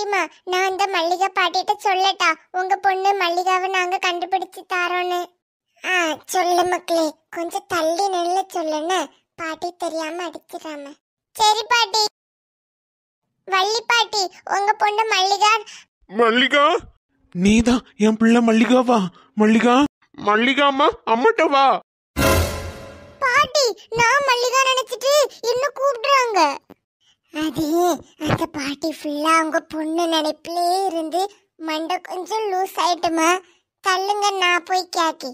பாட்டிமா நான் அந்த மல்லிகா பாட்டிட்ட சொல்லட்டா உங்க பொண்ணு மல்லிகாவை நாங்க கண்டுபிடிச்சு தாரோன்னு ஆ சொல்லு மக்களே கொஞ்சம் தள்ளி நெல்ல சொல்லுன்னு பாட்டி தெரியாம அடிச்சிடாம சரி பாட்டி வள்ளி பாட்டி உங்க பொண்ணு மல்லிகா மல்லிகா நீதான் என் பிள்ளை மல்லிகாவா மல்லிகா மல்லிகாமா அம்மட்ட வா பாட்டி நான் மல்லிகா நினைச்சிட்டு இன்னும் கூப்பிடுறாங்க அது அந்த பாட்டி ஃபுல்லா அவங்க பொண்ணு நினைப்பிலே இருந்து மண்டை கொஞ்சம் லூஸ் ஆயிட்டுமா தள்ளுங்க நான் போய் கேக்கி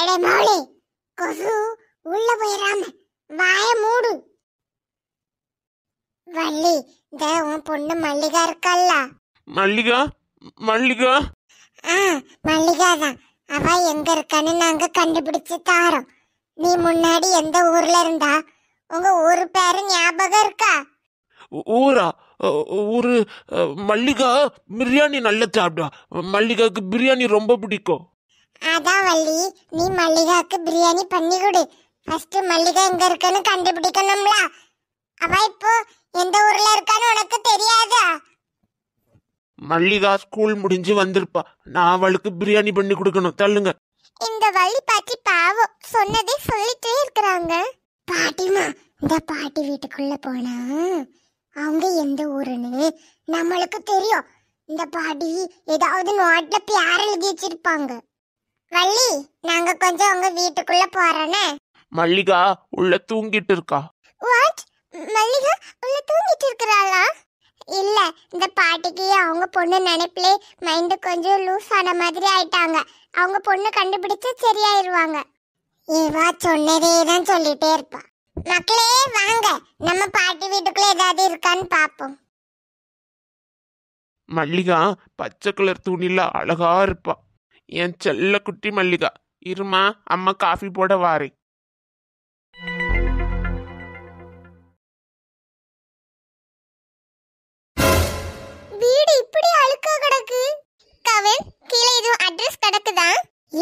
எடே மௌலி கொசு உள்ள போயிடாம வாய மூடு வள்ளி இந்த உன் பொண்ணு மல்லிகா இருக்கல்ல மல்லிகா மல்லிகா ஆ மல்லிகா தான் அவ எங்க இருக்கான்னு நாங்க கண்டுபிடிச்சு தாரோம் நீ முன்னாடி எந்த ஊர்ல இருந்தா உங்க ஊரு பேரு ஞாபகம் இருக்கா ஊரா ஊரு மல்லிகா பிரியாணி நல்ல சாப்பிடா மல்லிகாக்கு பிரியாணி ரொம்ப பிடிக்கும் அதான் வள்ளி நீ மல்லிகாக்கு பிரியாணி பண்ணி கொடு ஃபர்ஸ்ட் மல்லிகா எங்க இருக்கன்னு கண்டுபிடிக்கணும்ல அவ இப்போ எந்த ஊர்ல இருக்கான்னு உனக்கு தெரியாதா மல்லிகா ஸ்கூல் முடிஞ்சு வந்திருப்பா நான் அவளுக்கு பிரியாணி பண்ணி கொடுக்கணும் தள்ளுங்க இந்த வள்ளி பாட்டி பாவம் சொன்னதே சொல்லிட்டே இருக்கிறாங்க பாட்டிமா இந்த பாட்டி வீட்டுக்குள்ள போனா அவங்க எந்த ஊருன்னு நம்மளுக்கு தெரியும் இந்த பாட்டி ஏதாவது நோட்ல பேர் எழுதி வச்சிருப்பாங்க வள்ளி நாங்க கொஞ்சம் உங்க வீட்டுக்குள்ள போறேனே மல்லிகா உள்ள தூங்கிட்டு இருக்கா வாட் மல்லிகா உள்ள தூங்கிட்டு இருக்கறாளா இல்ல இந்த பாட்டிக்கு அவங்க பொண்ணு நினைப்பிலே மைண்ட் கொஞ்சம் லூஸ் ஆன மாதிரி ஆயிட்டாங்க அவங்க பொண்ணு கண்டுபிடிச்சு சரியாயிருவாங்க இவா சொன்னதே தான் சொல்லிட்டே இருப்பா மக்களே வாங்க நம்ம பாட்டி வீட்டுக்குள்ள ஏதாவது இருக்கான்னு பாப்போம் மல்லிகா பச்சை கலர் துணில அழகா இருப்பா என் செல்ல குட்டி மல்லிகா இருமா அம்மா காஃபி போட வாரேன்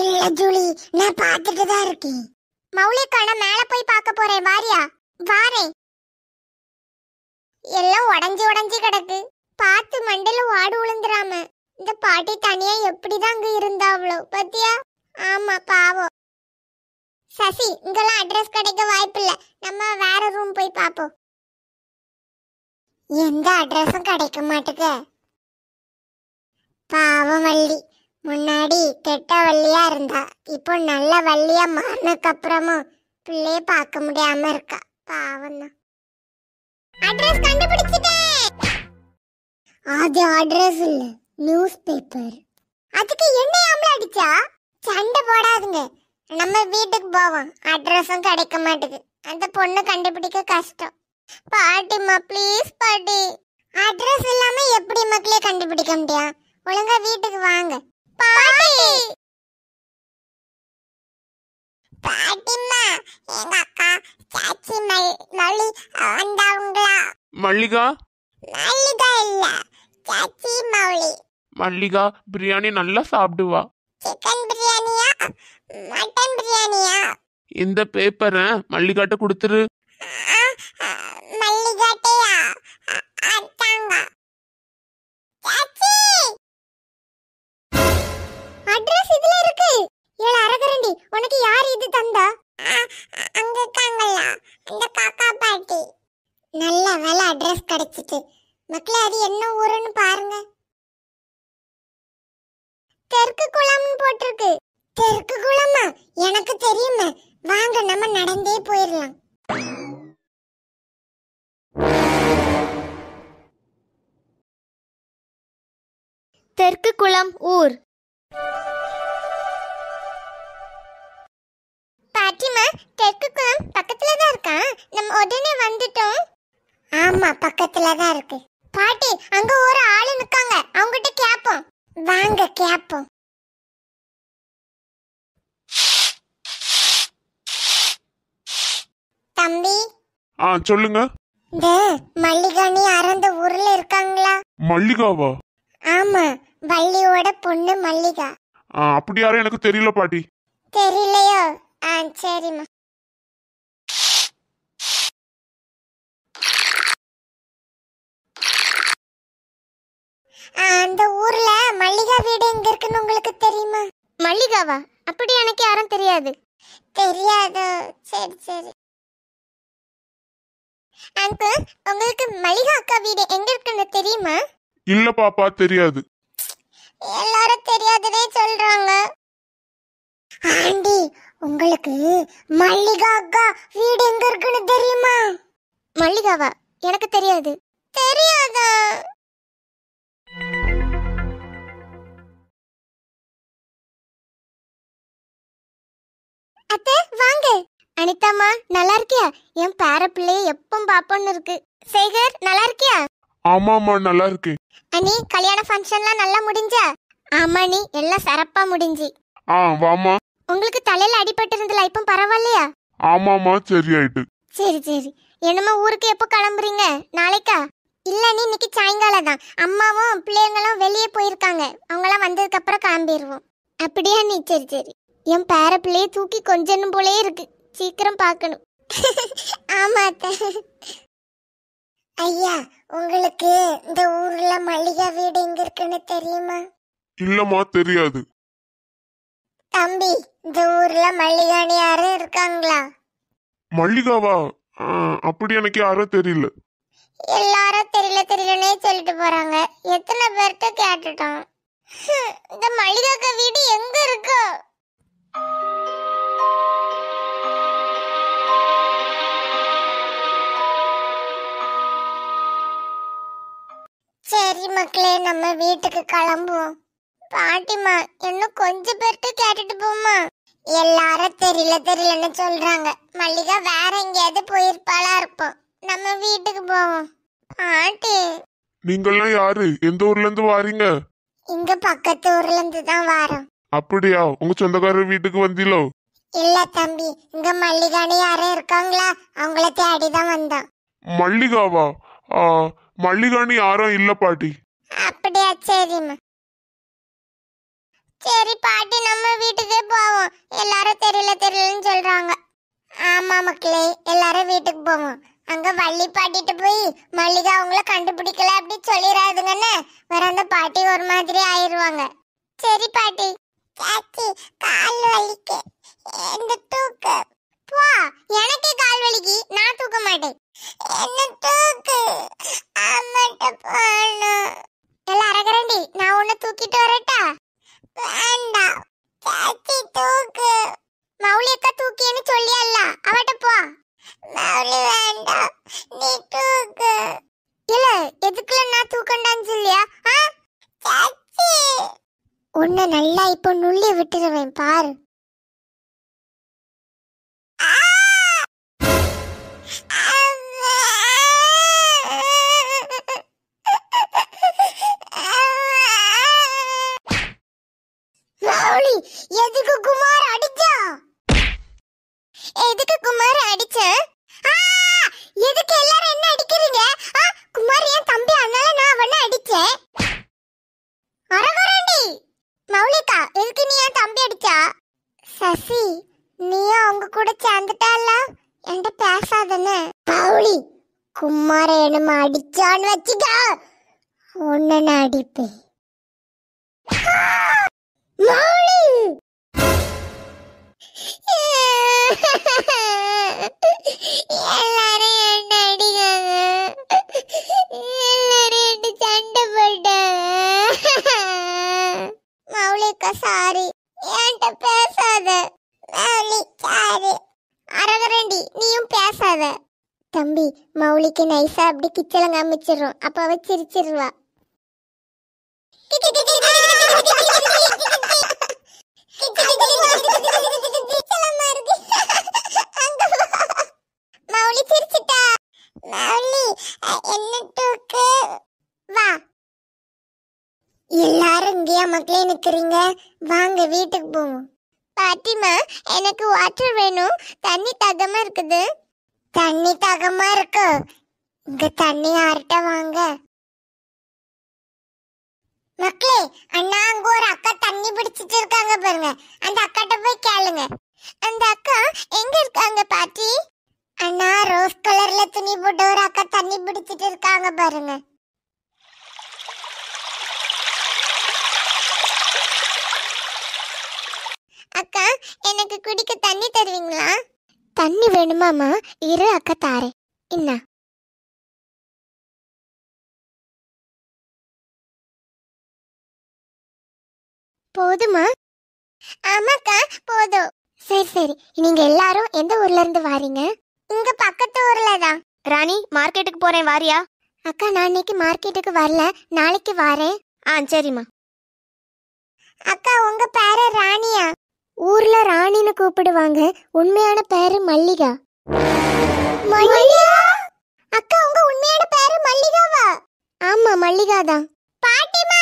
இல்ல ஜூலி நான் பாத்துட்டு தான் இருக்கேன் மௌலிகா நான் மேல போய் பார்க்க போறேன் வாரியா வாரேன் எல்லாம் உடஞ்சி உடஞ்சி கிடக்கு பார்த்து மண்டல வாடு விழுந்துராம இந்த பாட்டி தனியா எப்படிதான் அங்க இருந்தாவளோ பத்தியா ஆமா பாவம் சசி இங்கெல்லாம் அட்ரஸ் கிடைக்க வாய்ப்பில்ல நம்ம வேற ரூம் போய் பார்ப்போம் எந்த அட்ரஸும் கிடைக்க மாட்டேங்க பாவம் வள்ளி முன்னாடி கெட்ட வள்ளியா இருந்தா இப்போ நல்ல வள்ளியா மாறினதுக்கு அப்புறமும் பிள்ளைய பார்க்க முடியாம இருக்கா பாவம் அட்ரஸ் கண்டுபிடிச்சிட்டேன் அது அட்ரஸ் இல்ல நியூஸ் பேப்பர் அதுக்கு என்ன ஆம்பளை அடிச்சா சண்டை போடாதுங்க நம்ம வீட்டுக்கு போவோம் அட்ரஸும் கிடைக்க மாட்டேது அந்த பொண்ணு கண்டுபிடிக்க கஷ்டம் பாட்டிம்மா ப்ளீஸ் பாட்டி அட்ரஸ் இல்லாம எப்படி மக்களே கண்டுபிடிக்க முடியா ஒழுங்கா வீட்டுக்கு வாங்க பாட்டி பாட்டிம்மா எங்க அக்கா சாச்சி மல்லி வந்தவங்களா மல்லிகா மல்லிகா இல்ல சாச்சி மௌலி மல்லிகா பிரியாணி நல்லா சாப்பிடுவா சிக்கன் பிரியாணியா மட்டன் பிரியாணியா இந்த பேப்பரை மல்லிகாட்ட கொடுத்துரு மல்லிகாட்டையா அத்தாங்க சாச்சி உனக்கு யார் இது தந்தா அங்க இருக்காங்கல்ல இந்த காக்கா பாட்டி நல்ல வேலை அட்ரஸ் கிடைச்சிட்டு மக்களே அது என்ன ஊருன்னு பாருங்க தெற்கு குளம்னு போட்டிருக்கு தெற்கு குளமா எனக்கு தெரியுமே வாங்க நம்ம நடந்தே போயிடலாம் தெற்கு குளம் ஊர் பாட்டிமா தெற்கு குளம் பக்கத்துல தான் இருக்கா நம்ம உடனே வந்துட்டோம் ஆமா பக்கத்துல தான் இருக்கு பாட்டி அங்க ஒரு ஆளு நிக்காங்க அவங்ககிட்ட கேப்போம் வாங்க கேப்போம் தம்பி ஆ சொல்லுங்க இந்த மல்லிகாணி அறந்த ஊர்ல இருக்காங்களா மல்லிகாவா ஆமா வள்ளியோட பொண்ணு மல்லிகா ஆ, அப்படி யாரும் எனக்கு தெரியல பாட்டி தெரியலையோ ஆ சரிம்மா அந்த ஊர்ல மல்லிகா வீடு எங்க இருக்குன்னு உங்களுக்கு தெரியுமா மல்லிகாவா அப்படி எனக்கு யாரும் தெரியாது தெரியாது சரி சரி அங்கிள் உங்களுக்கு மல்லிகா அக்கா வீடு எங்க இருக்குன்னு தெரியுமா இல்ல பாப்பா தெரியாது எல்லாரும் தெரியாதுன்னே சொல்றாங்க ஆண்டி உங்களுக்கு மல்லிகா அக்கா வீடு எங்க இருக்குன்னு தெரியுமா மல்லிகாவா எனக்கு தெரியாது தெரியாதா அத்தை வாங்க அனிதாமா நல்லா இருக்கியா என் பேர பிள்ளைய எப்பவும் பாப்போன்னு இருக்கு சேகர் நல்லா இருக்கியா ஆமாமா நல்லா இருக்கு அனி கல்யாண ஃபங்க்ஷன்லாம் நல்லா முடிஞ்சா ஆமா நீ எல்லாம் சிறப்பா முடிஞ்சு ஆ வாமா உங்களுக்கு தலையில அடிபட்டு இருந்தல இப்போ பரவாயில்லையா ஆமாமா சரியாயிட்டு சரி சரி என்னமா ஊருக்கு எப்போ கிளம்புறீங்க நாளைக்கா இல்ல நீ இன்னைக்கு சாயங்காலம் தான் அம்மாவும் பிள்ளைங்களும் வெளியே போயிருக்காங்க அவங்களாம் வந்ததுக்கு அப்புறம் கிளம்பிடுவோம் அப்படியா நீ சரி சரி என் பேர பிள்ளையை தூக்கி கொஞ்சம் போலே இருக்கு சீக்கிரம் பார்க்கணும் ஆமா ஐயா உங்களுக்கு இந்த ஊர்ல மளிகை வீடு எங்க இருக்குன்னு தெரியுமா இல்லமா தெரியாது தம்பி இந்த ஊர்ல மல்லிகாணி யாரும் இருக்காங்களா மல்லிகாவா அப்படி எனக்கு யாரும் தெரியல எல்லாரும் தெரியல தெரியலனே சொல்லிட்டு போறாங்க எத்தனை பேர்கிட்ட கேட்டுட்டோம் இந்த மல்லிகாக்கா வீடு எங்க இருக்கு சரி மக்களே நம்ம வீட்டுக்கு கிளம்புவோம் பாட்டிமா இன்னும் கொஞ்சம் பேர்கிட்ட கேட்டுட்டு போமா எல்லாரும் தெரியல தெரியலன்னு சொல்றாங்க மல்லிகா வேற எங்கேயாவது போயிருப்பாளா இருப்போம் நம்ம வீட்டுக்கு போவோம் பாட்டி நீங்கெல்லாம் யாரு எந்த ஊர்ல இருந்து வாரீங்க இங்க பக்கத்து ஊர்ல இருந்து தான் வாரோம் அப்படியா உங்க சொந்தக்காரர் வீட்டுக்கு வந்தீங்களோ இல்ல தம்பி இங்க மல்லிகானு யாரும் இருக்காங்களா அவங்கள தேடி தான் வந்தோம் மல்லிகாவா ஆ, யாரும் இல்ல பாட்டி அப்படியா சரிம்மா சரி பாட்டி நம்ம வீட்டுக்கே போவோம் எல்லாரும் தெரியல தெரியலன்னு சொல்றாங்க ஆமா மக்களே எல்லாரும் வீட்டுக்கு போவோம் அங்க வள்ளி பாட்டிட்டு போய் மல்லிகா அவங்கள கண்டுபிடிக்கல அப்படி சொல்லிடாதுங்கன்னு வேற அந்த பாட்டி ஒரு மாதிரி ஆயிருவாங்க சரி பாட்டி சாச்சி கால் வலிக்கு எந்த தூக்கு பா எனக்கே கால் வலிக்கு நான் தூக்க மாட்டேன் என்ன தூக்கு அம்மாட்ட போனும் எல்லாம் அரகரண்டி நான் உன்னை தூக்கிட்டு சிரிச்சா சசி நீயும் அவங்க கூட சேர்ந்துட்டால என்கிட்ட பேசாதன்னு பவுளி குமார என்னம அடிச்சான்னு வச்சுக்கா உன்னை அடிப்பேன் மௌலி எல்லாரும் என்ன அடிக்காங்க அவளுக்கு நைஸா அப்படி கிச்சல காமிச்சிடும் அப்ப அவ சிரிச்சிருவா எல்லாரும் இங்கேயா மக்களே நிக்கிறீங்க வாங்க வீட்டுக்கு போவோம் பாட்டிமா எனக்கு வாட்டர் வேணும் தண்ணி தகமா இருக்குது தண்ணி தகமா இருக்கு இங்க தண்ணி யார்கிட்ட வாங்க மக்களே அண்ணா அங்க ஒரு அக்கா தண்ணி பிடிச்சிட்டு இருக்காங்க பாருங்க அந்த அக்காட்ட போய் கேளுங்க அந்த அக்கா எங்க இருக்காங்க பாட்டி அண்ணா ரோஸ் கலர்ல துணி போட்டு ஒரு அக்கா தண்ணி பிடிச்சிட்டு இருக்காங்க பாருங்க அக்கா எனக்கு குடிக்க தண்ணி தருவீங்களா தண்ணி வேணுமாமா இரு அக்கா தாரே என்ன போதுமா ஆமாக்கா போதும் சரி சரி நீங்க எல்லாரும் எந்த ஊர்ல இருந்து வாரீங்க இங்க பக்கத்து ஊர்ல தான் ராணி மார்க்கெட்டுக்கு போறேன் வாரியா அக்கா நான் இன்னைக்கு மார்க்கெட்டுக்கு வரல நாளைக்கு வாரேன் ஆ சரிம்மா அக்கா உங்க பேர ஊர்ல ராணின்னு கூப்பிடுவாங்க உண்மையான பேரு மல்லிகா அக்கா உங்க உண்மையான பேரு மல்லிகாவா ஆமா மல்லிகா தான் பாட்டிமா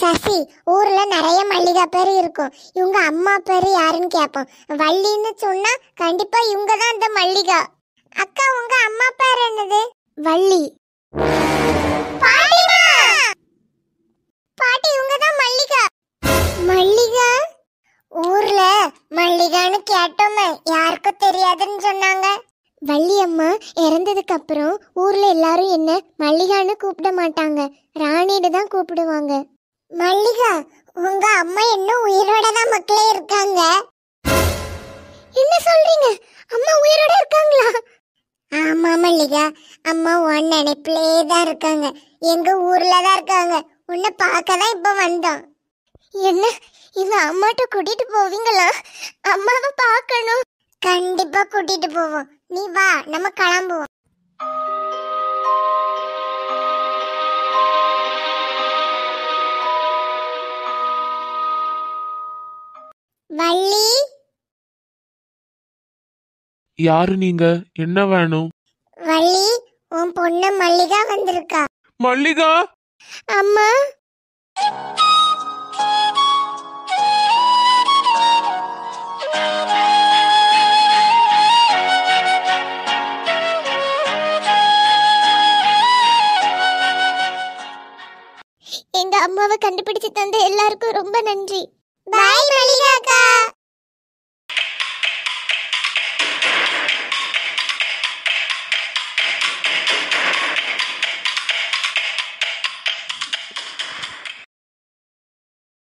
சசி ஊர்ல நிறைய மல்லிகா பேர் இருக்கும் இவங்க அம்மா பேர் யாருன்னு கேட்போம் வள்ளின்னு சொன்னா கண்டிப்பா இவங்க தான் இந்த மல்லிகா அக்கா உங்க அம்மா பேர் என்னது வள்ளி பாட்டி இவங்க தான் மல்லிகா மல்லிகா ஊர்ல மல்லிகான்னு கேட்டோமே யாருக்கும் தெரியாதுன்னு சொன்னாங்க வள்ளியம்மா இறந்ததுக்கு அப்புறம் ஊர்ல எல்லாரும் என்ன மல்லிகான்னு கூப்பிட மாட்டாங்க ராணின்னு தான் கூப்பிடுவாங்க மல்லிகா உங்க அம்மா இன்னும் உயிரோட தான் மக்களே இருக்காங்க என்ன சொல்றீங்க அம்மா உயிரோட இருக்காங்களா ஆமா மல்லிகா அம்மா உன் நினைப்பிலே தான் இருக்காங்க எங்க ஊர்ல தான் இருக்காங்க உன்னை பார்க்க தான் இப்ப வந்தோம் என்ன இவன் அம்மாட்ட கூட்டிட்டு போவீங்களா அம்மாவை பார்க்கணும் கண்டிப்பா கூட்டிட்டு போவோம் நீ வா நம்ம கிளம்புவோம் வள்ளி யாரு நீங்க என்ன வேணும் வள்ளி உன் பொண்ணு மல்லிகா வந்திருக்கா மல்லிகா அம்மா அம்மாவை கண்டுபிடிச்சு தந்த எல்லாருக்கும் ரொம்ப நன்றி பாய் மல்லிகா அக்கா